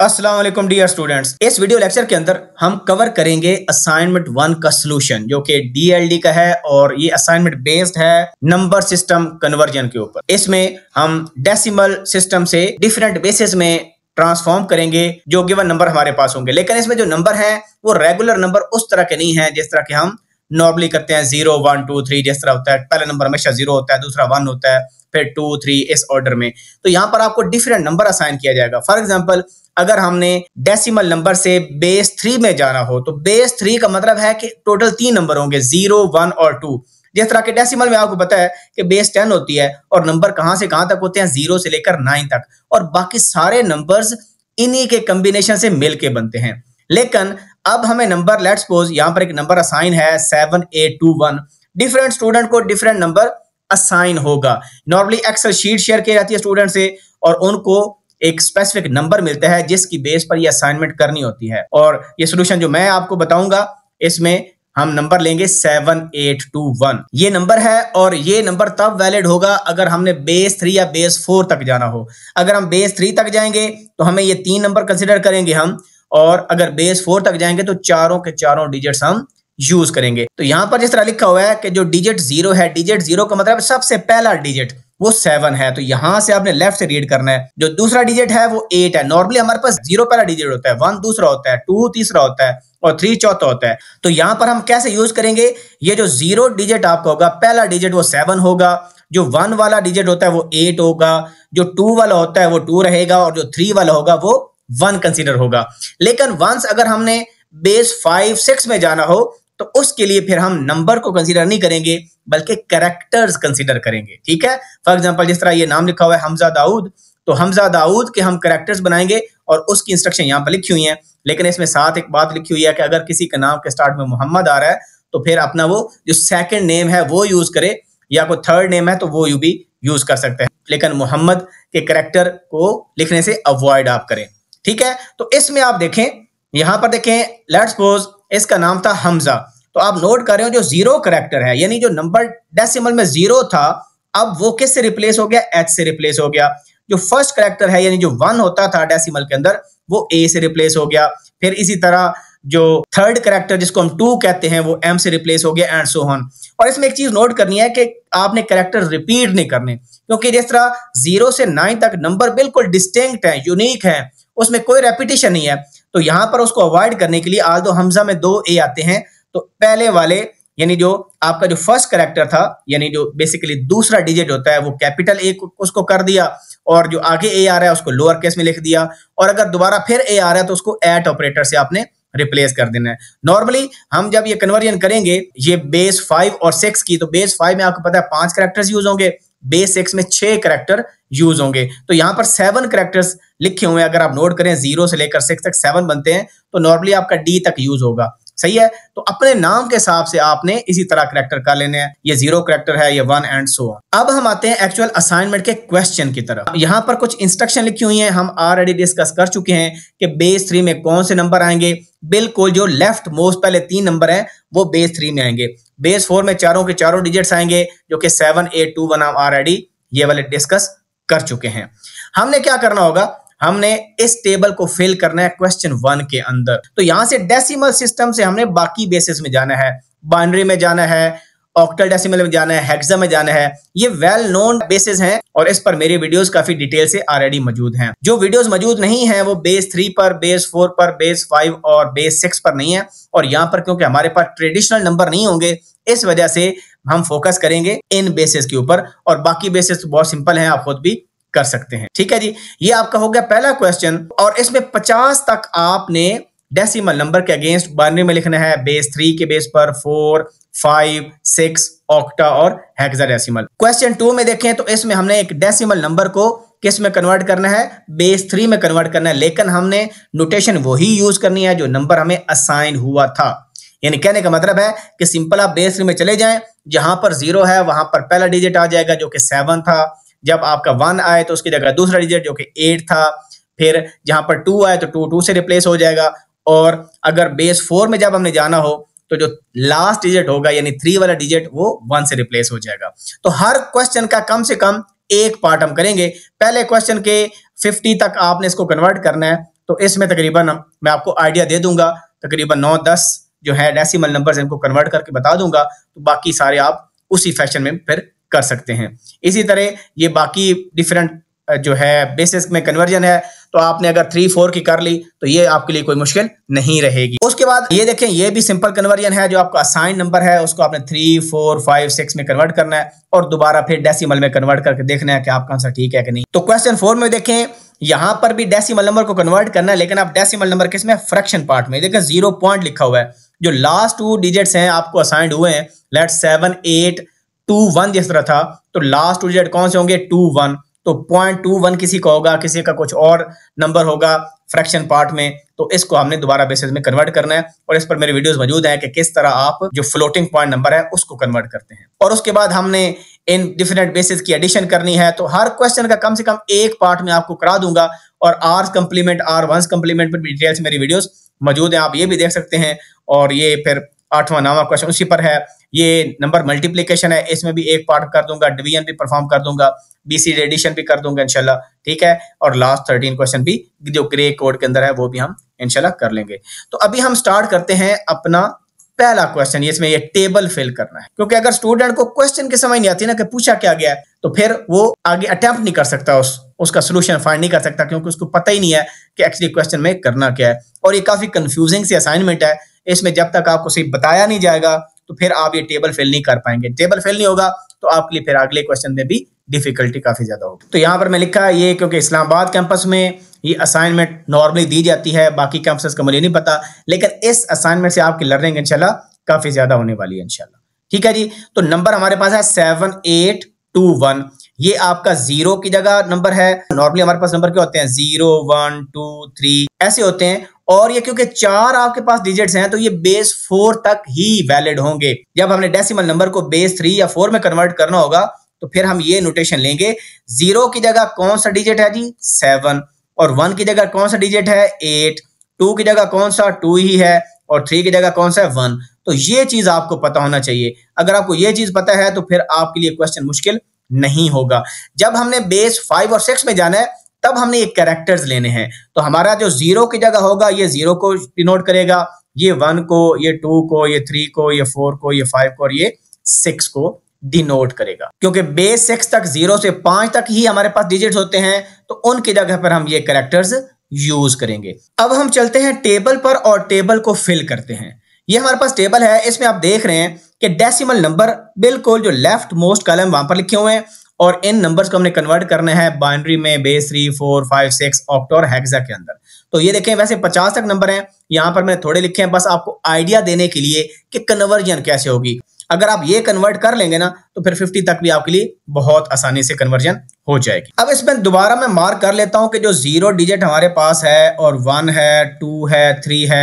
Aslam dear students इस video lecture के अंदर हम कवर करेंगे असाइनमेंट वन का सोल्यूशन जो कि डीएलडी का है और ये असाइनमेंट बेस्ड है नंबर सिस्टम कन्वर्जन के ऊपर इसमें हम डेसिमल सिस्टम से डिफरेंट बेसिस में ट्रांसफॉर्म करेंगे जो गिवन नंबर हमारे पास होंगे लेकिन इसमें जो नंबर है वो रेगुलर नंबर उस तरह के नहीं है जिस तरह के हम नॉर्मली करते हैं जीरो वन टू थ्री जिस तरह होता है पहला नंबर हमेशा जीरो होता है दूसरा वन होता है फिर टू थ्री इस ऑर्डर में तो यहाँ पर आपको डिफरेंट नंबर असाइन किया जाएगा फॉर एग्जाम्पल अगर हमने डेसिमल नंबर से बेस थ्री में जाना हो तो बेस थ्री का मतलब है कि टोटल तीन नंबर होंगे जीरो वन और टू जिस तरह के डेसिमल में आपको पता है कि बेस टेन होती है और नंबर कहाँ से कहाँ तक होते हैं जीरो से लेकर नाइन तक और बाकी सारे नंबर्स इन्हीं के कम्बिनेशन से मिल के बनते हैं लेकिन अब हमें नंबर लेट सपोज यहां पर एक नंबर असाइन है सेवन ए टू वन डिफरेंट स्टूडेंट को डिफरेंट नंबर असाइन होगा नॉर्मली एक्सेल शीट शेयर की जाती है स्टूडेंट से और उनको एक स्पेसिफिक नंबर मिलता है जिसकी बेस पर ये असाइनमेंट करनी होती है और ये सोल्यूशन जो मैं आपको बताऊंगा इसमें हम नंबर लेंगे सेवन एट टू वन ये नंबर है और ये नंबर तब वैलिड होगा अगर हमने बेस थ्री या बेस फोर तक जाना हो अगर हम बेस थ्री तक जाएंगे तो हमें ये तीन नंबर कंसिडर करेंगे हम और अगर बेस फोर तक जाएंगे तो चारों के चारों डिजिट्स हम यूज करेंगे तो यहाँ पर जिस तरह लिखा हुआ है कि जो डिजिट जीरो है डिजिट जीरो का मतलब सबसे पहला डिजिट वो सेवन है तो यहां से आपने लेफ्ट से रीड करना है जो दूसरा डिजिट है वो एट है नॉर्मली हमारे पास जीरो पहला डिजिट होता है वन दूसरा होता है टू तीसरा होता है और थ्री चौथा होता है तो यहाँ पर हम कैसे यूज करेंगे ये जो जीरो डिजिट आपका होगा पहला डिजिट वो सेवन होगा जो वन वाला डिजिट होता है वो एट होगा जो टू वाला होता है वो टू रहेगा और जो थ्री वाला होगा वो वन कंसीडर होगा लेकिन वंस अगर हमने बेस फाइव सिक्स में जाना हो तो उसके लिए फिर हम नंबर को कंसीडर नहीं करेंगे बल्कि करेक्टर्स कंसीडर करेंगे ठीक है फॉर एग्जाम्पल जिस तरह ये नाम लिखा हुआ है हमजा दाऊद तो हमजा दाऊद के हम करेक्टर्स बनाएंगे और उसकी इंस्ट्रक्शन यहाँ पर लिखी हुई है लेकिन इसमें साथ एक बात लिखी हुई है कि अगर किसी के नाम के स्टार्ट में मोहम्मद आ रहा है तो फिर अपना वो जो सेकेंड नेम है वो यूज करे या कोई थर्ड नेम है तो वो यू भी यूज कर सकते हैं लेकिन मोहम्मद के करेक्टर को लिखने से अवॉइड आप करें ठीक है तो इसमें आप देखें यहां पर देखें लेट सपोज इसका नाम था हमजा तो आप नोट कर रहे हो जो जीरो करेक्टर है यानी जो नंबर डेसिमल में जीरो था अब वो किस से रिप्लेस हो गया एच से रिप्लेस हो गया जो फर्स्ट करेक्टर है यानी जो वन होता था डेसिमल के अंदर वो ए से रिप्लेस हो गया फिर इसी तरह जो थर्ड करेक्टर जिसको हम टू कहते हैं वो एम से रिप्लेस हो गया एंड सोहन और इसमें एक चीज नोट करनी है कि आपने करेक्टर रिपीट नहीं करने क्योंकि जिस तरह जीरो से नाइन तक नंबर बिल्कुल डिस्टिंक्ट है यूनिक है उसमें कोई रेपिटेशन नहीं है तो यहां पर उसको अवॉइड करने के लिए आल दो तो हमजा में दो ए आते हैं तो पहले वाले यानी जो आपका जो फर्स्ट करेक्टर था यानी जो बेसिकली दूसरा डिजिट होता है वो कैपिटल ए उसको कर दिया और जो आगे ए आ रहा है उसको लोअर केस में लिख दिया और अगर दोबारा फिर ए आ रहा है तो उसको एट ऑपरेटर से आपने रिप्लेस कर देना है नॉर्मली हम जब ये कन्वर्जन करेंगे ये बेस फाइव और सिक्स की तो बेस फाइव में आपको पता है पांच करेक्टर्स यूज होंगे बेस सिक्स में छह करेक्टर यूज होंगे तो यहां पर सेवन करेक्टर्स लिखे हुए हैं अगर आप नोट करें जीरो से लेकर सिक्स तक सेवन बनते हैं तो नॉर्मली आपका डी तक यूज होगा सही है तो अपने नाम के हिसाब से आपने इसी तरह करेक्टर कर लेने हैं ये जीरो करेक्टर है ये वन एंड सो अब हम आते हैं एक्चुअल असाइनमेंट के क्वेश्चन की तरफ यहाँ पर कुछ इंस्ट्रक्शन लिखी हुई है हम ऑलरेडी डिस्कस कर चुके हैं कि बेस थ्री में कौन से नंबर आएंगे बिल्कुल जो लेफ्ट मोस्ट पहले तीन नंबर हैं वो बेस थ्री में आएंगे बेस फोर में चारों के चारों डिजिट्स आएंगे जो कि seven eight two one already ये वाले डिस्कस कर चुके हैं हमने क्या करना होगा हमने इस टेबल को फिल करना है क्वेश्चन वन के अंदर तो यहां से डेसिमल सिस्टम से हमने बाकी बेसिस में जाना है बाइनरी में जाना है ऑक्टल डेसिमल में जाना है हेक्सा में जाना है ये वेल नोन बेसिस हैं और इस पर मेरे वीडियोस काफी डिटेल से ऑलरेडी मौजूद हैं जो वीडियोस मौजूद नहीं है वो बेस थ्री पर बेस फोर पर बेस फाइव और बेस सिक्स पर नहीं है और यहाँ पर क्योंकि हमारे पास ट्रेडिशनल नंबर नहीं होंगे इस वजह से हम फोकस करेंगे इन बेसिस के ऊपर और बाकी बेसिस तो बहुत सिंपल है आप खुद भी कर सकते हैं ठीक है जी ये आपका हो गया पहला क्वेश्चन और इसमें पचास तक आपने डेसिमल नंबर के अगेंस्ट बारहवीं में लिखना है बेस थ्री के बेस पर फोर फाइव सिक्स ऑक्टा और हेक्सा डेसिमल क्वेश्चन टू में देखें तो इसमें हमने एक डेसिमल नंबर को किस में कन्वर्ट करना है बेस थ्री में कन्वर्ट करना है लेकिन हमने नोटेशन वही यूज करनी है जो नंबर हमें असाइन हुआ था यानी कहने का मतलब है कि सिंपल आप बेस थ्री में चले जाएं जहां पर जीरो है वहां पर पहला डिजिट आ जाएगा जो कि सेवन था जब आपका वन आए तो उसकी जगह दूसरा डिजिट जो कि एट था फिर जहां पर टू आए तो टू टू से रिप्लेस हो जाएगा और अगर बेस फोर में जब हमने जाना हो तो जो लास्ट डिजिट होगा यानी थ्री वाला डिजिट वो वन से रिप्लेस हो जाएगा तो हर क्वेश्चन का कम से कम एक पार्ट हम करेंगे पहले क्वेश्चन के 50 तक आपने इसको कन्वर्ट करना है तो इसमें तकरीबन मैं आपको आइडिया दे दूंगा तकरीबन नौ दस जो है डेसिमल नंबर्स इनको कन्वर्ट करके बता दूंगा तो बाकी सारे आप उसी फैशन में फिर कर सकते हैं इसी तरह ये बाकी डिफरेंट जो है बेसिस में कन्वर्जन है तो आपने अगर थ्री फोर की कर ली तो ये आपके लिए कोई मुश्किल नहीं रहेगी उसके बाद ये देखें ये भी सिंपल कन्वर्जन है जो आपका असाइन नंबर है उसको आपने थ्री फोर फाइव सिक्स में कन्वर्ट करना है और दोबारा फिर डेसिमल में कन्वर्ट करके देखना है कि आपका आंसर ठीक है कि नहीं तो क्वेश्चन फोर में देखें यहां पर भी डेसीमल नंबर को कन्वर्ट करना है लेकिन आप डेसिमल नंबर किस में फ्रैक्शन पार्ट में देखें जीरो पॉइंट लिखा हुआ है जो लास्ट टू डिजिट्स हैं आपको असाइंड हुए हैं let seven eight two one जिस तरह था तो लास्ट टू डिजिट कौन से होंगे टू वन तो पॉइंट टू वन किसी का होगा किसी का कुछ और नंबर होगा फ्रैक्शन पार्ट में तो इसको हमने दोबारा बेसिस में कन्वर्ट करना है और इस पर मेरे वीडियोस मौजूद हैं कि किस तरह आप जो फ्लोटिंग पॉइंट नंबर है उसको कन्वर्ट करते हैं और उसके बाद हमने इन डिफरेंट बेसिस की एडिशन करनी है तो हर क्वेश्चन का कम से कम एक पार्ट में आपको करा दूंगा और R complement R one's complement पर डिटेल्स मेरी वीडियोज मौजूद है आप ये भी देख सकते हैं और ये फिर आठवां नवा क्वेश्चन उसी पर है ये नंबर मल्टीप्लीकेशन है इसमें भी एक पार्ट कर दूंगा डिवीजन भी परफॉर्म कर दूंगा बीसी एडिशन भी कर दूंगा इनशाला ठीक है और लास्ट थर्टीन क्वेश्चन भी जो ग्रे कोड के अंदर है वो भी हम इनशाला कर लेंगे तो अभी हम स्टार्ट करते हैं अपना पहला क्वेश्चन इसमें ये टेबल फिल करना है क्योंकि अगर स्टूडेंट को क्वेश्चन की समझ नहीं आती ना कि पूछा क्या गया है तो फिर वो आगे अटेम्प्ट नहीं कर सकता उस उसका सोल्यूशन फाइंड नहीं कर सकता क्योंकि उसको पता ही नहीं है कि एक्चुअली क्वेश्चन में करना क्या है और ये काफी कंफ्यूजिंग सी असाइनमेंट है इसमें जब तक आपको सही बताया नहीं जाएगा तो फिर आप ये टेबल फेल नहीं कर पाएंगे टेबल फेल नहीं होगा तो आपके लिए फिर अगले क्वेश्चन में भी डिफिकल्टी काफ़ी ज़्यादा होगी तो यहाँ पर मैं लिखा है ये क्योंकि इस्लामाबाद कैंपस में ये असाइनमेंट नॉर्मली दी जाती है बाकी कैंपसेस का मुझे नहीं पता लेकिन इस असाइनमेंट से आपकी लर्निंग इनशाला काफ़ी ज़्यादा होने वाली है इनशाला ठीक है जी तो नंबर हमारे पास है सेवन एट टू वन ये आपका जीरो की जगह नंबर है नॉर्मली हमारे पास नंबर क्या होते हैं जीरो वन टू थ्री ऐसे होते हैं और ये क्योंकि चार आपके पास डिजिट्स हैं तो ये बेस फोर तक ही वैलिड होंगे जब हमने डेसिमल नंबर को बेस थ्री या फोर में कन्वर्ट करना होगा तो फिर हम ये नोटेशन लेंगे जीरो की जगह कौन सा डिजिट है जी सेवन और वन की जगह कौन सा डिजिट है एट टू की जगह कौन सा टू ही है और थ्री की जगह कौन सा है वन तो ये चीज आपको पता होना चाहिए अगर आपको ये चीज पता है तो फिर आपके लिए क्वेश्चन मुश्किल नहीं होगा जब हमने बेस फाइव और सिक्स में जाना है तब हमने ये कैरेक्टर्स लेने हैं तो हमारा जो जीरो की जगह होगा ये जीरो को डिनोट करेगा ये वन को ये टू को ये थ्री को ये फोर को ये फाइव को और ये सिक्स को डिनोट करेगा क्योंकि बेस सिक्स तक जीरो से पांच तक ही हमारे पास डिजिट होते हैं तो उनकी जगह पर हम ये करेक्टर्स यूज करेंगे अब हम चलते हैं टेबल पर और टेबल को फिल करते हैं ये हमारे पास टेबल है इसमें आप देख रहे हैं कि डेसिमल नंबर बिल्कुल जो लेफ्ट मोस्ट कलम वहां पर लिखे हुए हैं और इन नंबर्स को हमने कन्वर्ट करना है बाइनरी में base three four five six octo और हेक्सा के अंदर तो ये देखें वैसे पचास तक नंबर हैं यहाँ पर मैंने थोड़े लिखे हैं बस आपको आइडिया देने के लिए कि कन्वर्जन कैसे होगी अगर आप ये कन्वर्ट कर लेंगे ना तो फिर 50 तक भी आपके लिए बहुत आसानी से कन्वर्जन हो जाएगी अब इसमें दोबारा मैं मार्क कर लेता हूं कि जो जीरो डिजिट हमारे पास है और वन है टू है थ्री है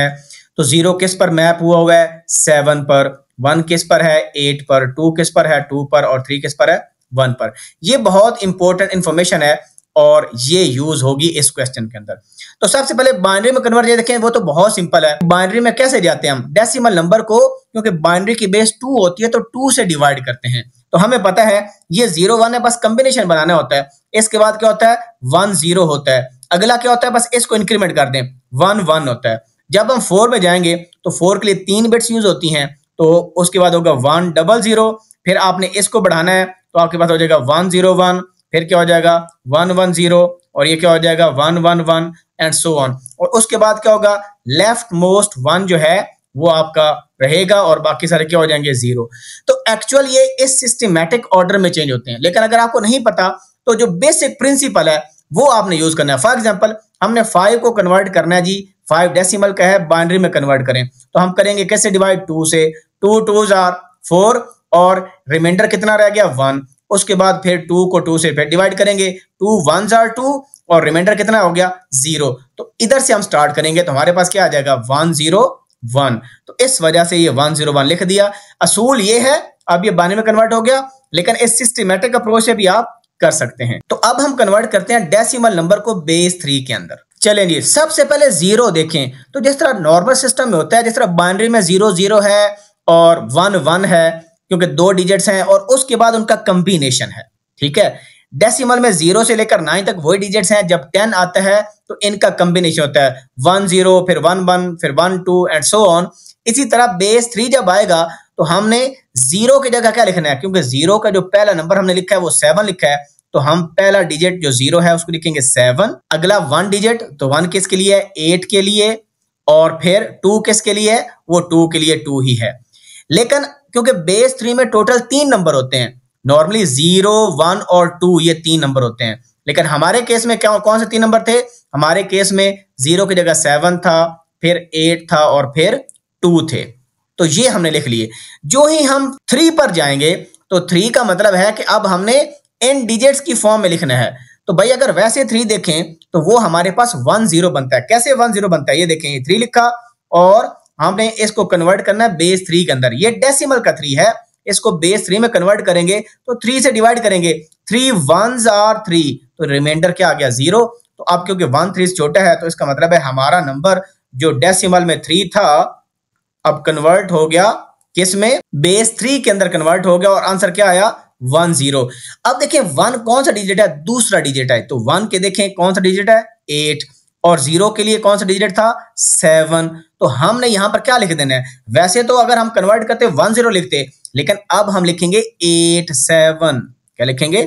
तो जीरो किस पर मैप हुआ हुआ है सेवन पर वन किस पर है एट पर टू किस पर है टू पर और थ्री किस पर है वन पर यह बहुत इंपॉर्टेंट इंफॉर्मेशन है और ये यूज होगी इस क्वेश्चन के अंदर तो सबसे पहले बाइनरी में कन्वर्ट ये देखें वो तो बहुत सिंपल है बाइनरी में कैसे जाते हैं हम डेसिमल नंबर को क्योंकि बाइनरी की बेस टू होती है तो टू से डिवाइड करते हैं तो हमें पता है ये जीरो वन है बस कंबिनेशन बनाना होता है इसके बाद क्या होता है वन जीरो होता है अगला क्या होता है बस इसको इंक्रीमेंट कर दें वन वन होता है जब हम फोर में जाएंगे तो फोर के लिए तीन बिट्स यूज होती हैं तो उसके बाद होगा वन डबल जीरो फिर आपने इसको बढ़ाना है तो आपके पास हो जाएगा वन जीरो वन फिर क्या हो जाएगा वन वन जीरो और ये क्या हो जाएगा one one one and so on और उसके बाद क्या होगा लेफ्ट मोस्ट वन जो है वो आपका रहेगा और बाकी सारे क्या हो जाएंगे जीरो तो एक्चुअल ये इस सिस्टमेटिक ऑर्डर में चेंज होते हैं लेकिन अगर आपको नहीं पता तो जो बेसिक प्रिंसिपल है वो आपने यूज करना है फॉर एग्जाम्पल हमने फाइव को कन्वर्ट करना है जी फाइव डेसिमल का है बाइनरी में कन्वर्ट करें तो हम करेंगे कैसे डिवाइड टू से टू टू जार फोर और रिमाइंडर कितना रह गया वन उसके बाद फिर टू को टू से फिर डिवाइड करेंगे टू वन जार टू और रिमाइंडर कितना हो गया जीरो तो इधर से हम स्टार्ट करेंगे तो हमारे पास क्या आ जाएगा वन जीरो वन तो इस वजह से ये वन जीरो वन लिख दिया असूल ये है अब ये बाने में कन्वर्ट हो गया लेकिन इस सिस्टमेटिक अप्रोच से भी आप कर सकते हैं तो अब हम कन्वर्ट करते हैं डेसिमल नंबर को बेस थ्री के अंदर चलें जी सबसे पहले ज़ीरो देखें तो जिस तरह नॉर्मल सिस्टम में होता है जिस तरह बाइनरी में ज़ीरो ज़ीरो है और वन वन है क्योंकि दो डिजिट्स हैं और उसके बाद उनका कंबिनेशन है ठीक है डेसिमल में जीरो से लेकर नाइन तक वही डिजिट्स हैं जब टेन आता है तो इनका कंबिनेशन होता है वन जीरो फिर वन वन फिर one two and so on इसी तरह बेस थ्री जब आएगा तो हमने जीरो की जगह क्या लिखना है क्योंकि जीरो का जो पहला नंबर हमने लिखा है वो सेवन लिखा है तो हम पहला डिजिट जो जीरो है उसको लिखेंगे सेवन अगला वन डिजिट तो वन किसके लिए है एट के लिए और फिर टू किसके लिए है वो टू के लिए टू ही है लेकिन क्योंकि बेस थ्री में टोटल तीन नंबर होते हैं नॉर्मली जीरो वन और टू ये तीन नंबर होते हैं लेकिन हमारे केस में क्या कौन से तीन नंबर थे हमारे केस में जीरो की जगह सेवन था फिर एट था और फिर टू थे तो ये हमने लिख लिए जो ही हम थ्री पर जाएंगे तो थ्री का मतलब है कि अब हमने इन डिजिट्स की फॉर्म में लिखना है तो भाई अगर वैसे थ्री देखें तो वो हमारे पास वन जीरो बनता है कैसे वन जीरो बनता है ये देखें ये थ्री लिखा और हमने इसको कन्वर्ट करना है बेस थ्री के अंदर ये डेसिमल का थ्री है इसको बेस थ्री में कन्वर्ट करेंगे तो थ्री से डिवाइड करेंगे थ्री वन आर थ्री तो रिमाइंडर क्या आ गया जीरो तो अब क्योंकि वन थ्री से छोटा है तो इसका मतलब है हमारा नंबर जो डेसिमल में थ्री था अब कन्वर्ट हो गया किस में बेस थ्री के अंदर कन्वर्ट हो गया और आंसर क्या आया वन जीरो अब देखें वन कौन सा डिजिट है दूसरा डिजिट है तो वन के देखें कौन सा डिजिट है एट और जीरो के लिए कौन सा डिजिट था सेवन तो हमने यहां पर क्या लिख देना है वैसे तो अगर हम कन्वर्ट करते वन जीरो लिखते लेकिन अब हम लिखेंगे एट सेवन क्या लिखेंगे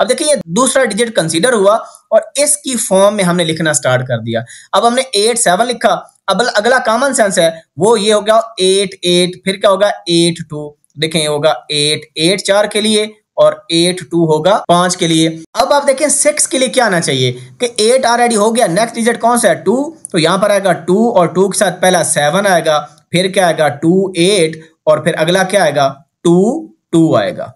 अब देखिए ये दूसरा डिजिट कंसीडर हुआ और इसकी फॉर्म में हमने लिखना स्टार्ट कर दिया अब हमने एट सेवन लिखा अब अगला कॉमन सेंस है वो ये हो गया एट एट फिर क्या होगा एट टू देखें होगा एट एट चार के लिए और एट टू होगा पांच के लिए अब आप देखें सिक्स के लिए क्या आना चाहिए कि एट ऑलरेडी हो गया नेक्स्ट डिजिट कौन सा है टू तो यहाँ पर आएगा टू और टू के साथ पहला सेवन आएगा फिर क्या आएगा टू एट और फिर अगला क्या आएगा टू टू आएगा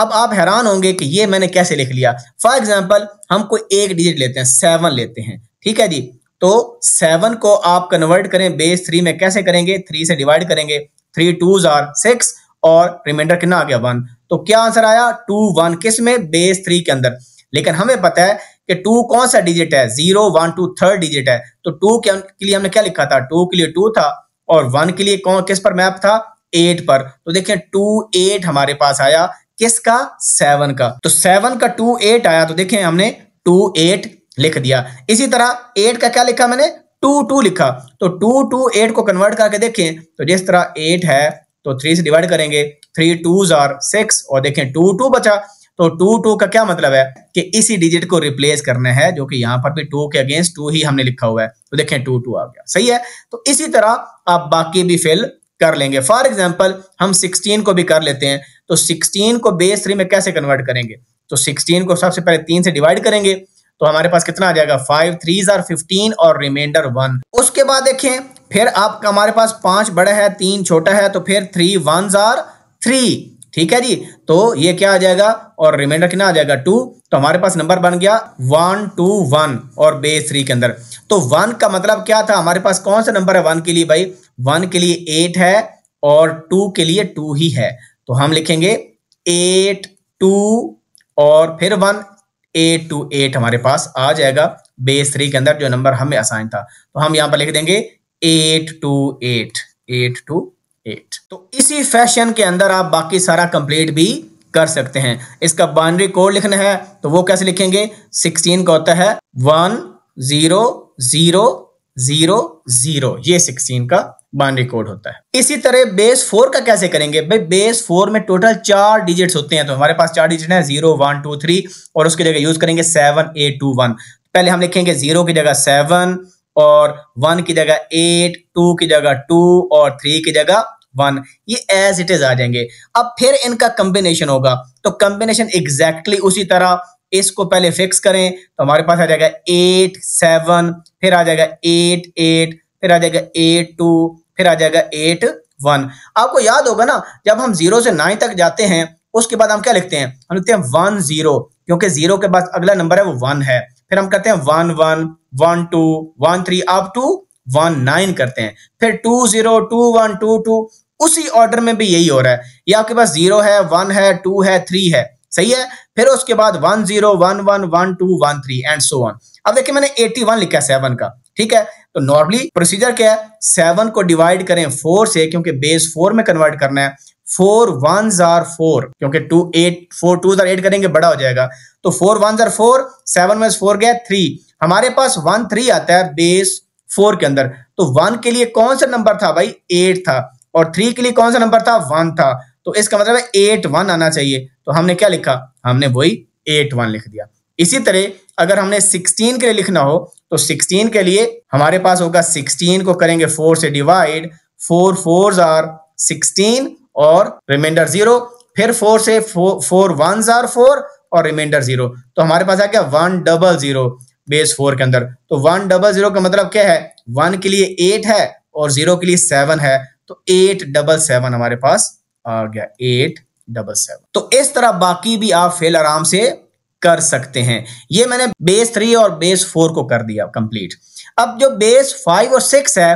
अब आप हैरान होंगे कि ये मैंने कैसे लिख लिया फॉर एग्जाम्पल हम कोई एक डिजिट लेते हैं सेवन लेते हैं ठीक है जी तो सेवन को आप कन्वर्ट करें बेस थ्री में कैसे करेंगे थ्री से डिवाइड करेंगे थ्री टूज आर सिक्स और रिमाइंडर कितना आ गया वन तो क्या आंसर आया टू वन किस में बेस थ्री के अंदर लेकिन हमें पता है कि टू कौन सा डिजिट है zero one two third digit है तो टू के लिए हमने क्या लिखा था टू के लिए टू था और वन के लिए कौन किस पर मैप था एट पर तो देखिए टू एट हमारे पास आया किसका सेवन का तो सेवन का टू एट आया तो देखें हमने टू एट लिख दिया इसी तरह एट का क्या लिखा मैंने टू टू लिखा तो टू टू एट को कन्वर्ट करके देखें तो जिस तरह एट है तो थ्री से डिवाइड करेंगे थ्री टू और सिक्स और देखें टू टू बचा तो टू टू का क्या मतलब है कि इसी डिजिट को रिप्लेस करना है जो कि यहां पर भी टू के अगेंस्ट टू ही हमने लिखा हुआ है तो देखें टू टू आ गया सही है तो इसी तरह आप बाकी भी फिल कर लेंगे फॉर एग्जाम्पल हम सिक्सटीन को भी कर लेते हैं तो सिक्सटीन को बेस थ्री में कैसे कन्वर्ट करेंगे तो सिक्सटीन को सबसे पहले तीन से डिवाइड करेंगे तो हमारे पास कितना आ जाएगा फाइव थ्री जार फिफ्टीन और रिमाइंडर वन उसके बाद देखें फिर आपका हमारे पास पांच बड़ा है तीन छोटा है तो फिर थ्री वन जार थ्री ठीक है जी तो ये क्या आ जाएगा और रिमाइंडर कितना आ जाएगा टू तो हमारे पास नंबर बन गया वन टू वन और बेस थ्री के अंदर तो वन का मतलब क्या था हमारे पास कौन सा नंबर है वन के लिए भाई वन के लिए एट है और टू के लिए टू ही है तो हम लिखेंगे एट टू और फिर वन एट टू एट हमारे पास आ जाएगा बेस थ्री के अंदर जो नंबर हमें असाइन था तो हम यहां पर लिख देंगे eight two eight eight two eight तो इसी फैशन के अंदर आप बाकी सारा कंप्लीट भी कर सकते हैं इसका बाउंड्री कोड लिखना है तो वो कैसे लिखेंगे सिक्सटीन का होता है one zero zero zero zero ये सिक्सटीन का बाउंड्री कोड होता है इसी तरह बेस फोर का कैसे करेंगे भाई बेस फोर में टोटल चार डिजिट्स होते हैं तो हमारे पास चार डिजिट है जीरो वन टू थ्री और उसकी जगह यूज करेंगे सेवन एट टू वन पहले हम लिखेंगे जीरो की जगह सेवन और वन की जगह एट टू की जगह टू और थ्री की जगह वन ये एज इट इज आ जाएंगे अब फिर इनका कंबिनेशन होगा तो कंबिनेशन एग्जैक्टली उसी तरह इसको पहले फिक्स करें तो हमारे पास आ जाएगा एट सेवन फिर आ जाएगा एट एट फिर आ जाएगा एट टू फिर आ जाएगा एट वन आपको याद होगा ना जब हम जीरो से नाइन तक जाते हैं उसके बाद हम क्या लिखते हैं हम लिखते हैं वन जीरो क्योंकि जीरो के बाद अगला नंबर है वो वन है फिर हम कहते हैं one one one two one three up to one nine करते हैं फिर two zero two one two two उसी ऑर्डर में भी यही हो रहा है ये आपके पास जीरो है वन है टू है थ्री है सही है फिर उसके बाद one zero one one one two one three and so on अब देखिए मैंने एटी वन लिखा है सेवन का ठीक है तो नॉर्मली प्रोसीजर क्या है सेवन को डिवाइड करें फोर से क्योंकि बेस फोर में कन्वर्ट करना है फोर वन जार फोर क्योंकि two eight four two za eight करेंगे बड़ा हो जाएगा तो four one za four seven में फोर गया थ्री हमारे पास वन थ्री आता है बेस फोर के अंदर तो वन के लिए कौन सा नंबर था भाई एट था और थ्री के लिए कौन सा नंबर था वन था तो इसका मतलब है एट वन आना चाहिए तो हमने क्या लिखा हमने वही एट वन लिख दिया इसी तरह अगर हमने सिक्सटीन के लिए लिखना हो तो सिक्सटीन के लिए हमारे पास होगा सिक्सटीन को करेंगे फोर से divide four four za sixteen और रिमाइंडर जीरो फिर फोर से फोर वन जार फोर और रिमाइंडर जीरो तो हमारे पास आ गया one double zero base four के अंदर तो वन डबल जीरो का मतलब क्या है वन के लिए एट है और जीरो के लिए सेवन है तो एट डबल सेवन हमारे पास आ गया एट डबल सेवन तो इस तरह बाकी भी आप फेल आराम से कर सकते हैं ये मैंने बेस थ्री और बेस फोर को कर दिया कंप्लीट अब जो बेस फाइव और सिक्स है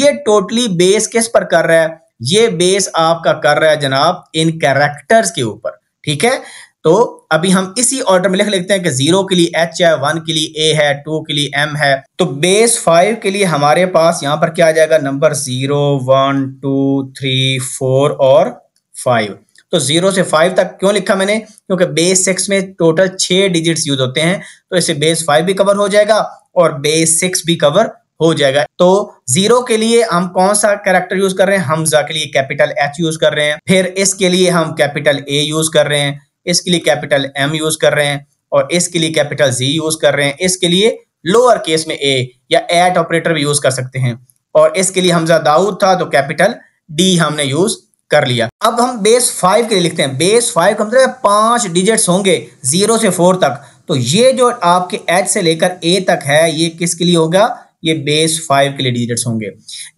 ये टोटली बेस किस पर कर रहा है ये बेस आपका कर रहा है जनाब इन कैरेक्टर्स के ऊपर ठीक है तो अभी हम इसी ऑर्डर में लिख लेते हैं कि जीरो के लिए एच है वन के लिए ए है टू के लिए एम है तो बेस फाइव के लिए हमारे पास यहां पर क्या आ जाएगा number zero one two three four और फाइव तो जीरो से फाइव तक क्यों लिखा मैंने क्योंकि बेस सिक्स में टोटल छह डिजिट्स यूज होते हैं तो इसे बेस फाइव भी कवर हो जाएगा और बेस सिक्स भी कवर हो जाएगा तो जीरो के लिए हम कौन सा कैरेक्टर यूज कर रहे हैं हमजा के लिए कैपिटल एच यूज कर रहे हैं फिर इसके लिए हम कैपिटल ए यूज कर रहे हैं इसके लिए कैपिटल एम यूज कर रहे हैं और इसके लिए कैपिटल जी यूज कर रहे हैं इसके लिए लोअर केस में ए या एट ऑपरेटर भी यूज कर सकते हैं और इसके लिए हमजा दाऊद था तो कैपिटल डी हमने यूज कर लिया अब हम बेस फाइव के लिए लिखते हैं बेस फाइव हम से पांच डिजिट्स होंगे जीरो से फोर तक तो ये जो आपके एच से लेकर ए तक है ये किसके लिए होगा ये बेस फाइव के लिए डिजिट्स होंगे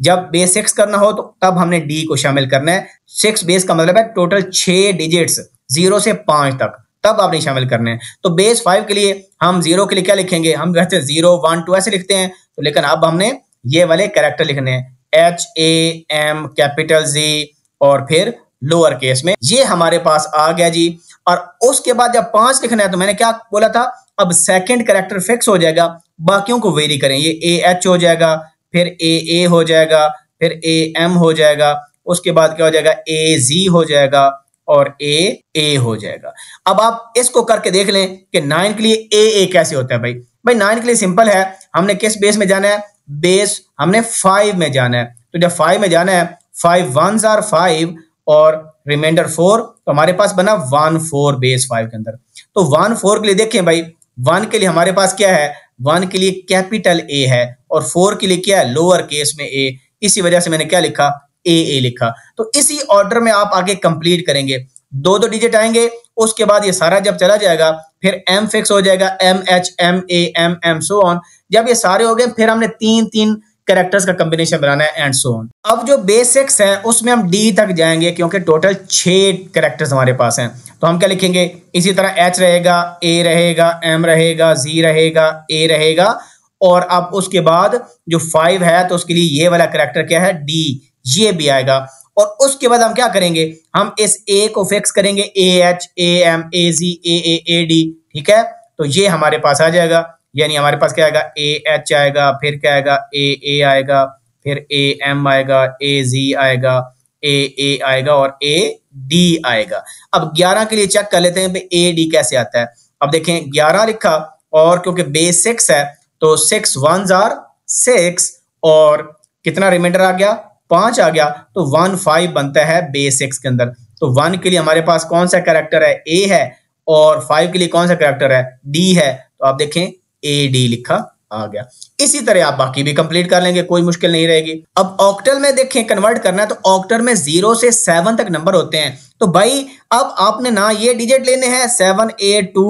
जब बेस सिक्स करना हो तो तब हमने डी को शामिल करना है सिक्स बेस का मतलब है टोटल छह डिजिट्स जीरो से पांच तक तब आपने शामिल करने हैं तो बेस फाइव के लिए हम जीरो के लिए क्या लिखेंगे हम कहते हैं जीरो वन टू ऐसे लिखते हैं तो लेकिन अब हमने ये वाले कैरेक्टर लिखने हैं H A M capital G और फिर लोअर केस में ये हमारे पास आ गया जी और उसके बाद जब पांच लिखना है तो मैंने क्या बोला था अब सेकेंड करेक्टर फिक्स हो जाएगा बाकियों को वेरी करें ये ए एच हो जाएगा फिर ए ए हो जाएगा फिर ए एम हो जाएगा उसके बाद क्या हो जाएगा ए जी हो जाएगा और ए ए हो जाएगा अब आप इसको करके देख लें कि नाइन के लिए ए ए कैसे होता है भाई भाई नाइन के लिए सिंपल है हमने किस बेस में जाना है बेस हमने फाइव में जाना है तो जब फाइव में जाना है फाइव वन जार फाइव और रिमाइंडर फोर तो हमारे पास बना वन फोर बेस फाइव के अंदर तो वन फोर के लिए देखें भाई वन के लिए हमारे पास क्या है वन के लिए कैपिटल ए है और फोर के लिए क्या है लोअर केस में ए इसी वजह से मैंने क्या लिखा ए ए लिखा तो इसी ऑर्डर में आप आगे कंप्लीट करेंगे दो दो डिजिट आएंगे उसके बाद ये सारा जब चला जाएगा फिर एम फिक्स हो जाएगा M H M A M M so on जब ये सारे हो गए फिर हमने तीन तीन कैरेक्टर्स का कॉम्बिनेशन बनाना है एंड सो ऑन अब जो बेसिक्स है उसमें हम डी तक जाएंगे क्योंकि टोटल छह कैरेक्टर्स हमारे पास हैं तो हम क्या लिखेंगे इसी तरह एच रहेगा ए रहेगा एम रहेगा जी रहेगा ए रहेगा और अब उसके बाद जो फाइव है तो उसके लिए ये वाला करेक्टर क्या है डी ये भी आएगा और उसके बाद हम क्या करेंगे हम इस ए को फिक्स करेंगे A H A M A G A A A D ठीक है तो ये हमारे पास आ जाएगा यानी हमारे पास क्या आएगा ए एच आएगा फिर क्या आएगा ए ए आएगा फिर ए एम आएगा ए जी आएगा ए ए आएगा और ए डी आएगा अब 11 के लिए चेक कर लेते हैं ए डी कैसे आता है अब देखें 11 लिखा और क्योंकि बेस सिक्स है तो सिक्स वन जार सिक्स और कितना रिमाइंडर आ गया पांच आ गया तो वन फाइव बनता है बेस सिक्स के अंदर तो वन के लिए हमारे पास कौन सा कैरेक्टर है ए है और फाइव के लिए कौन सा कैरेक्टर है डी है तो आप देखें ए डी लिखा आ गया इसी तरह आप बाकी भी कंप्लीट कर लेंगे कोई मुश्किल नहीं रहेगी अब ऑक्टल में देखें कन्वर्ट करना है तो ऑक्टल में जीरो से सेवन तक नंबर होते हैं तो भाई अब आपने ना ये डिजिट लेने हैं सेवन ए टू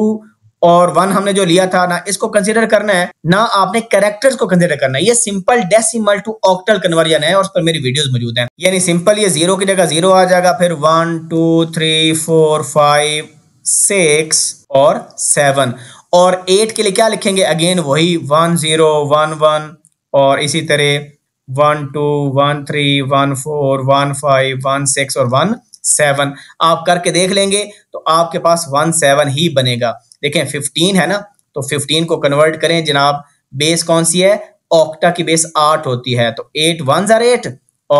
और वन हमने जो लिया था ना इसको कंसीडर करना है ना आपने कैरेक्टर्स को कंसीडर करना है ये simple decimal to octal conversion है और उस पर मेरी वीडियोस मौजूद हैं यानी सिंपल ये जीरो की जगह जीरो आ जाएगा फिर one two three four five six और सेवन और एट के लिए क्या लिखेंगे अगेन वही वन ज़ीरो वन वन और इसी तरह one two one three one four one five one six और वन सेवन आप करके देख लेंगे तो आपके पास वन सेवन ही बनेगा देखें फिफ्टीन है ना तो फिफ्टीन को कन्वर्ट करें जनाब बेस कौन सी है ऑक्टा की बेस आठ होती है तो एट वन जार एट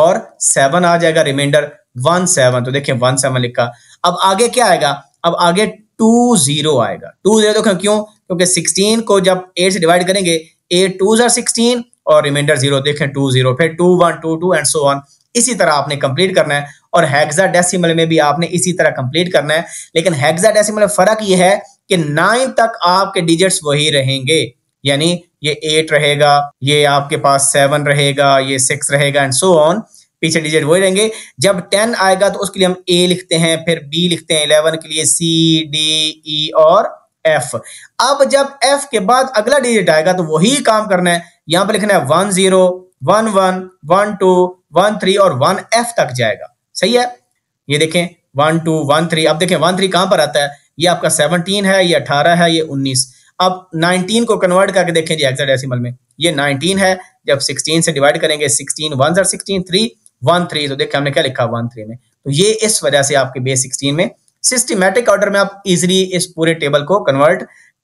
और सेवन आ जाएगा रिमाइंडर वन सेवन तो देखिए वन सेवन लिखा अब आगे क्या आएगा अब आगे टू जीरो आएगा टू जीरो तो क्यों क्योंकि सिक्सटीन को जब एट से डिवाइड करेंगे एट टू जर सिक्सटीन और रिमाइंडर जीरो देखें टू जीरो फिर two one two two and so on इसी तरह आपने कंप्लीट करना है और हेक्सा डेसिमल में भी आपने इसी तरह कंप्लीट करना है लेकिन हेक्सा डेसिमल में फर्क यह है कि नाइन तक आपके डिजिट्स वही रहेंगे यानी ये एट रहेगा ये आपके पास सेवन रहेगा ये सिक्स रहेगा एंड सो ऑन पीछे डिजिट वही रहेंगे जब टेन आएगा तो उसके लिए हम ए लिखते हैं फिर बी लिखते हैं इलेवन के लिए सी डी ई और एफ अब जब एफ के बाद अगला डिजिट आएगा तो वही काम करना है यहां पर लिखना है one zero one one one two one three और वन एफ तक जाएगा सही है ये देखें वन टू वन थ्री अब देखें वन थ्री कहां पर आता है ये आपका सेवनटीन है ये अठारह है ये उन्नीस अब नाइनटीन को कन्वर्ट करके देखें जी एक्सर डेसिमल में ये नाइनटीन है जब सिक्सटीन से डिवाइड करेंगे sixteen one za sixteen three one three तो देखिए हमने क्या लिखा वन थ्री में तो ये इस वजह से आपके बेस सिक्सटीन में सिस्टमेटिक ऑर्डर में आप इजिली इस पूरे टेबल को कन्वर्ट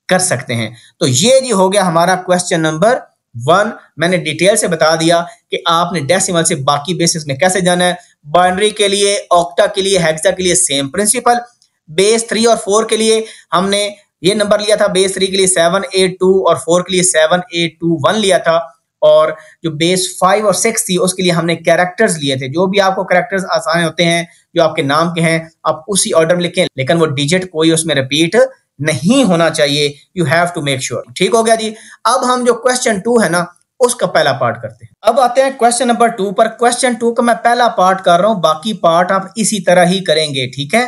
कर सकते हैं तो ये जी हो गया हमारा क्वेश्चन नंबर वन मैंने डिटेल से बता दिया कि आपने डेसिमल से बाकी बेसिस में कैसे जाना है बाइनरी के लिए ऑक्टा के लिए हेक्सा के लिए सेम प्रिंसिपल बेस थ्री और फोर के लिए हमने ये नंबर लिया था बेस थ्री के लिए सेवन एट टू और फोर के लिए सेवन एट टू वन लिया था और जो बेस फाइव और सिक्स थी उसके लिए हमने कैरेक्टर्स लिए थे जो भी आपको कैरेक्टर्स आसान होते हैं जो आपके नाम के हैं आप उसी ऑर्डर में लिखें लेकिन वो डिजिट कोई उसमें रिपीट नहीं होना चाहिए you have to make sure ठीक हो गया जी अब हम जो क्वेश्चन टू है ना उसका पहला पार्ट करते हैं अब आते हैं क्वेश्चन नंबर टू पर क्वेश्चन टू का मैं पहला पार्ट कर रहा हूं बाकी पार्ट आप इसी तरह ही करेंगे ठीक है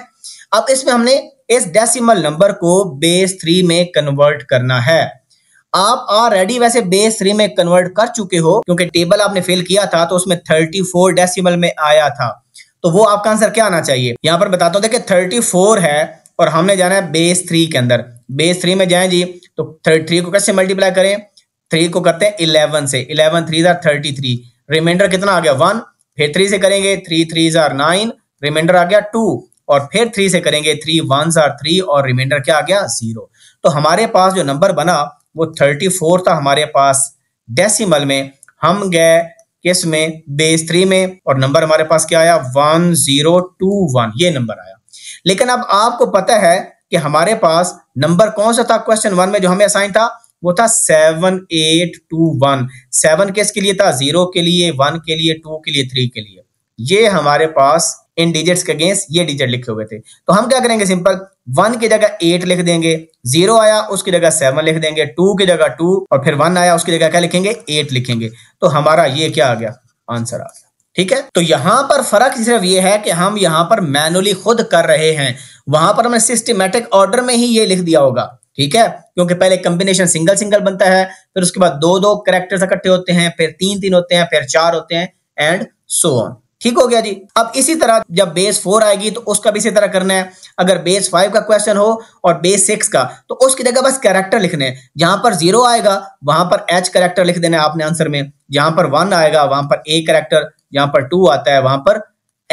अब इसमें हमने इस डेसिमल नंबर को बेस थ्री में कन्वर्ट करना है आप ऑलरेडी वैसे बेस थ्री में कन्वर्ट कर चुके हो क्योंकि टेबल आपने फिल किया था तो उसमें थर्टी फोर डेसिमल में आया था तो वो आपका आंसर क्या आना चाहिए यहां पर बताता हूं देखिए थर्टी फोर है और हमने जाना है बेस थ्री के अंदर बेस थ्री में जाए जी तो थर्टी थ्री को कैसे मल्टीप्लाई करें थ्री को करते हैं इलेवन से eleven three za thirty three remainder कितना आ गया वन फिर थ्री से करेंगे three three za nine remainder आ गया टू और फिर थ्री से करेंगे थ्री वन जार थ्री और रिमाइंडर क्या आ गया जीरो तो हमारे पास जो नंबर बना वो थर्टी फोर था हमारे पास डेसिमल में हम गए किस में बेस थ्री में और नंबर हमारे पास क्या आया वन जीरो टू वन ये नंबर आया लेकिन अब आपको पता है कि हमारे पास नंबर कौन सा था क्वेश्चन वन में जो हमें असाइन था वो था seven eight two one seven किस के लिए था जीरो के लिए वन के लिए टू के लिए थ्री के लिए ये हमारे पास इन डिजिट्स के अगेंस्ट ये डिजिट लिखे हुए थे तो हम क्या करेंगे सिंपल वन की जगह एट लिख देंगे जीरो आया उसकी जगह सेवन लिख देंगे टू की जगह टू और फिर वन आया उसकी जगह क्या लिखेंगे एट लिखेंगे तो हमारा ये क्या आ गया आंसर आ गया ठीक है तो यहां पर फर्क सिर्फ ये है कि हम यहां पर मैनुअली खुद कर रहे हैं वहां पर हमने सिस्टमेटिक ऑर्डर में ही ये लिख दिया होगा ठीक है क्योंकि पहले कंबिनेशन सिंगल सिंगल बनता है फिर उसके बाद दो दो करेक्टर्स इकट्ठे होते हैं फिर तीन तीन होते हैं फिर चार होते हैं एंड सो ऑन ठीक हो गया जी अब इसी तरह जब बेस फोर आएगी तो उसका भी इसी तरह करना है अगर बेस फाइव का क्वेश्चन हो और बेस सिक्स का तो उसकी जगह बस कैरेक्टर लिखने जहां पर जीरो आएगा वहां पर एच कैरेक्टर लिख देना है आपने आंसर में जहां पर वन आएगा वहां पर ए करेक्टर जहां पर टू आता है वहां पर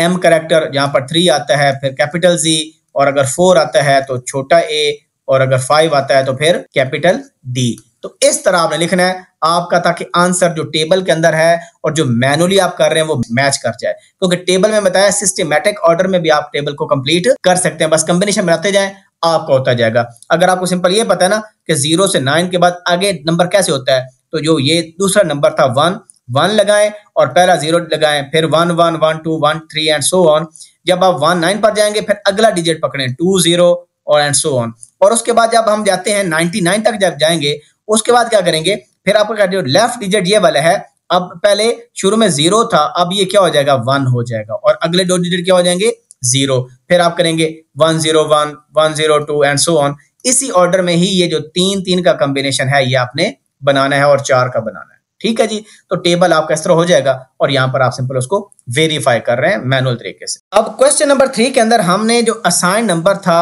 एम करेक्टर जहां पर थ्री आता है फिर कैपिटल जी और अगर फोर आता है तो छोटा ए और अगर फाइव आता है तो फिर कैपिटल डी तो इस तरह आपने लिखना है आपका ताकि आंसर जो टेबल के अंदर है और जो मैनुअली आप कर रहे हैं वो मैच कर जाए क्योंकि टेबल में बताया सिस्टमेटिक ऑर्डर में भी आप टेबल को कंप्लीट कर सकते हैं बस कंबिनेशन बनाते जाए आपका होता जाएगा अगर आपको सिंपल ये पता है ना कि जीरो से नाइन के बाद आगे नंबर कैसे होता है तो जो ये दूसरा नंबर था वन वन लगाएं और पहला जीरो लगाएं फिर one one one two one three and so on जब आप वन नाइन पर जाएंगे फिर अगला डिजिट पकड़ें टू जीरो और एंड सो ऑन और उसके बाद जब हम जाते हैं नाइनटी नाइन तक जब जाएंगे उसके बाद क्या करेंगे फिर आपका क्या लेफ्ट डिजिट ये वाला है अब पहले शुरू में जीरो था अब ये क्या हो जाएगा वन हो जाएगा और अगले दो डिजिट क्या हो जाएंगे जीरो फिर आप करेंगे one zero one one zero two and so on इसी ऑर्डर में ही ये जो तीन तीन का कॉम्बिनेशन है ये आपने बनाना है और चार का बनाना है ठीक है जी तो टेबल आपका इस तरह हो जाएगा और यहां पर आप सिंपल उसको वेरीफाई कर रहे हैं मैनुअल तरीके से अब क्वेश्चन नंबर थ्री के अंदर हमने जो असाइन नंबर था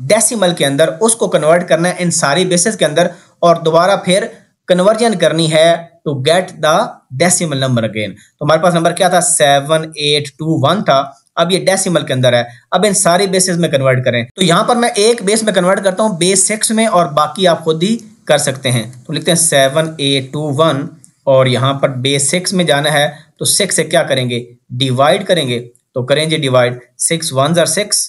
डेसिमल के अंदर उसको कन्वर्ट करना है इन सारी बेसिस के अंदर और दोबारा फिर कन्वर्जन करनी है to get the decimal number again तो हमारे पास नंबर क्या था सेवन एट टू वन था अब ये डेसिमल के अंदर है अब इन सारी बेसिस में कन्वर्ट करें तो यहां पर मैं एक बेस में कन्वर्ट करता हूं बेस सिक्स में और बाकी आप खुद ही कर सकते हैं तो लिखते हैं सेवन एट टू वन और यहां पर बेस सिक्स में जाना है तो सिक्स से क्या करेंगे डिवाइड करेंगे तो करेंगे divide six one za six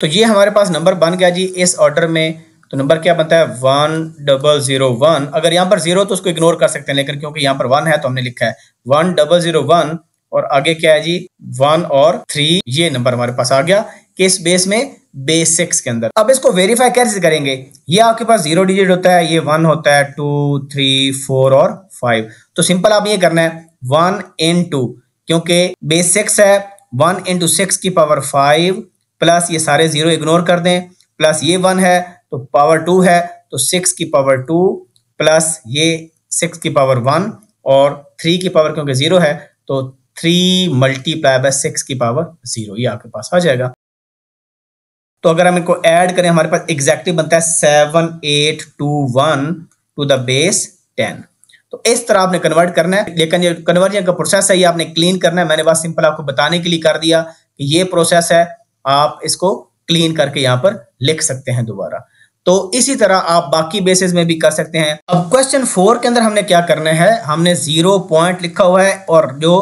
तो ये हमारे पास नंबर बन गया जी इस ऑर्डर में तो नंबर क्या बनता है वन डबल जीरो वन अगर यहाँ पर जीरो तो उसको इग्नोर कर सकते हैं लेकिन क्योंकि यहाँ पर वन है तो हमने लिखा है वन डबल जीरो वन और आगे क्या है जी वन और थ्री ये नंबर हमारे पास आ गया किस बेस में बेस सिक्स के अंदर अब इसको वेरीफाई कैसे करेंगे ये आपके पास जीरो डिजिट होता है ये वन होता है टू थ्री फोर और फाइव तो सिंपल आप ये करना है वन इन टू क्योंकि बेस सिक्स है वन इंटू सिक्स की पावर फाइव प्लस ये सारे ज़ीरो इग्नोर कर दें प्लस ये वन है तो पावर टू है तो सिक्स की पावर टू प्लस ये सिक्स की पावर वन और थ्री की पावर क्योंकि ज़ीरो है तो थ्री मल्टीप्लाई बाय सिक्स की पावर ज़ीरो ये आपके पास आ जाएगा तो अगर हम इनको ऐड करें हमारे पास एग्जैक्टली बनता है seven eight two one to the base ten तो इस तरह आपने कन्वर्ट करना है लेकिन ये कन्वर्जन का प्रोसेस है ये आपने क्लीन करना है मैंने बस सिंपल आपको बताने के लिए कर दिया कि ये प्रोसेस है आप इसको क्लीन करके यहाँ पर लिख सकते हैं दोबारा तो इसी तरह आप बाकी बेसिस में भी कर सकते हैं अब क्वेश्चन फोर के अंदर हमने क्या करना है हमने जीरो पॉइंट लिखा हुआ है और जो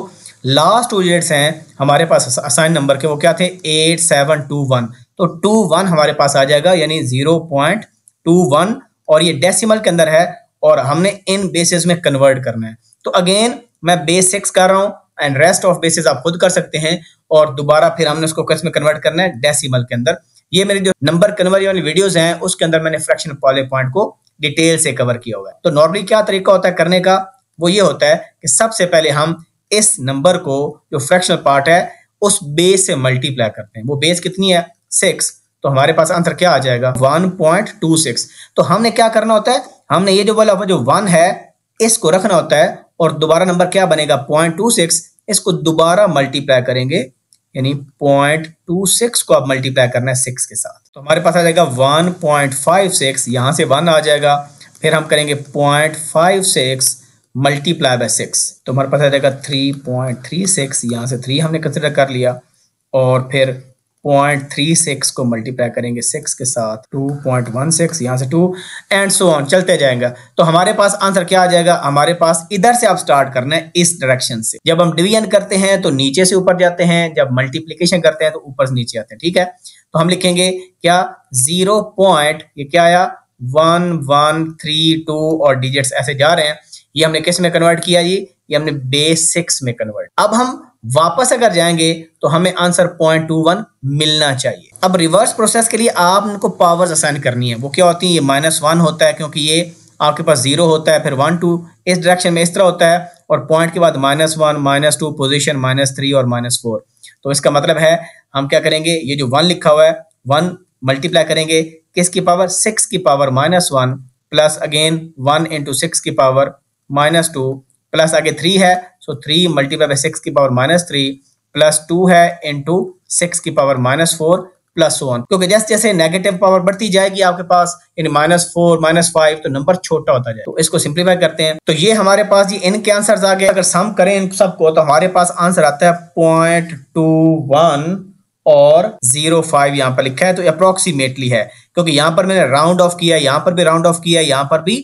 लास्ट टू डेट्स हैं हमारे पास असाइन नंबर के वो क्या थे एट सेवन टू वन तो टू वन हमारे पास आ जाएगा यानी जीरो पॉइंट टू वन और ये डेसिमल के अंदर है और हमने इन बेसिस में कन्वर्ट करना है तो अगेन मैं बेस सिक्स कर रहा हूं एंड रेस्ट ऑफ बेसिस आप खुद कर सकते हैं और दोबारा फिर हमने उसको किस में कन्वर्ट करना है डेसिमल के अंदर ये मेरी जो नंबर कन्वर्जन वाली वीडियोस हैं उसके अंदर मैंने फ्रैक्शन पॉले पॉइंट को डिटेल से कवर किया हुआ है तो नॉर्मली क्या तरीका होता है करने का वो ये होता है कि सबसे पहले हम इस नंबर को जो फ्रैक्शनल पार्ट है उस बेस से मल्टीप्लाई करते हैं वो बेस कितनी है सिक्स तो हमारे पास आंसर क्या आ जाएगा सिक्स तो हमने क्या करना होता है हमने ये जो बोला जो वन है इसको रखना होता है और दोबारा नंबर क्या बनेगा पॉइंट टू सिक्स इसको दोबारा मल्टीप्लाई करेंगे यानी पॉइंट टू सिक्स को आप मल्टीप्लाई करना है सिक्स के साथ तो हमारे पास आ जाएगा वन पॉइंट फाइव सिक्स यहाँ से वन आ जाएगा फिर हम करेंगे point five six multiply by six तो हमारे पास आ जाएगा थ्री पॉइंट थ्री सिक्स यहाँ से थ्री हमने कंसिडर कर लिया और फिर 0.36 को मल्टीप्लाई करेंगे 6 के साथ 2.16 पॉइंट यहाँ से 2 एंड सो ऑन चलते जाएंगे तो हमारे पास आंसर क्या आ जाएगा हमारे पास इधर से आप स्टार्ट करना है इस डायरेक्शन से जब हम डिवीजन करते हैं तो नीचे से ऊपर जाते हैं जब मल्टीप्लीकेशन करते हैं तो ऊपर से नीचे आते हैं ठीक है तो हम लिखेंगे क्या जीरो पॉइंट ये क्या आया वन वन थ्री टू और डिजिट्स ऐसे जा रहे हैं ये हमने किस में कन्वर्ट किया जी ये हमने बेस सिक्स में कन्वर्ट अब हम वापस अगर जाएंगे तो हमें आंसर पॉइंट टू वन मिलना चाहिए अब रिवर्स प्रोसेस के लिए आप उनको पावर्स असाइन करनी है वो क्या होती है ये माइनस वन होता है क्योंकि ये आपके पास जीरो होता है फिर वन टू इस डायरेक्शन में इस तरह होता है और पॉइंट के बाद minus one minus two position minus three और माइनस फोर तो इसका मतलब है हम क्या करेंगे ये जो वन लिखा हुआ है वन मल्टीप्लाई करेंगे किसकी पावर सिक्स की power minus one plus again one into six की पावर माइनस टू प्लस आगे थ्री है so three multiply by six की power minus three plus two है इंटू सिक्स की power minus four plus one क्योंकि जैसे जैसे नेगेटिव पावर बढ़ती जाएगी आपके पास in minus four minus five तो नंबर छोटा होता जाए तो इसको सिंप्लीफाई करते हैं तो ये हमारे पास जी इनके आंसर आ गए अगर सम करें इन सबको तो हमारे पास आंसर आता है पॉइंट टू वन और जीरो फाइव यहाँ पर लिखा है तो अप्रोक्सीमेटली है क्योंकि यहाँ पर मैंने राउंड ऑफ किया यहाँ पर भी राउंड ऑफ किया यहाँ पर भी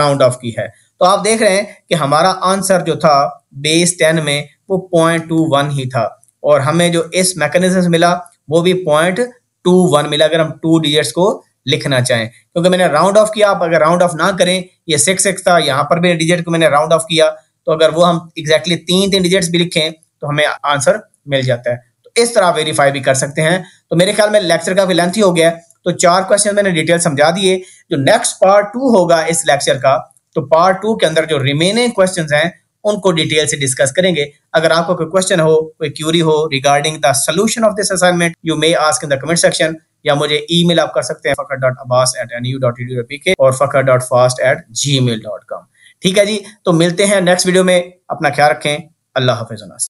राउंड ऑफ की है तो आप देख रहे हैं कि हमारा आंसर जो था बेस टेन में वो पॉइंट टू वन ही था और हमें जो इस मैकेनिज्म मिला वो भी पॉइंट टू वन मिला अगर हम टू डिजिट्स को लिखना चाहें क्योंकि मैंने राउंड ऑफ किया आप अगर राउंड ऑफ ना करें ये सिक्स सिक्स था यहाँ पर भी डिजिट को मैंने राउंड ऑफ किया तो अगर वो हम एग्जैक्टली तीन तीन डिजिट्स भी लिखें तो हमें आंसर मिल जाता है तो इस तरह वेरीफाई भी कर सकते हैं तो मेरे ख्याल में लेक्चर काफी लेंथ ही हो गया तो चार क्वेश्चन मैंने डिटेल समझा दिए जो नेक्स्ट पार्ट टू होगा इस लेक्चर का तो पार्ट टू के अंदर जो रिमेनिंग क्वेश्चन है उनको डिटेल से डिस्कस करेंगे अगर आपको कोई क्वेश्चन हो कोई क्यूरी हो regarding the solution of this assignment you may ask in the comment section या मुझे ईमेल आप कर सकते हैं Fakhar dot Abbas at N U dot P K और Fakhar dot fast at gmail dot com ठीक है जी तो मिलते हैं नेक्स्ट वीडियो में अपना ख्याल रखें अल्लाह हाफिज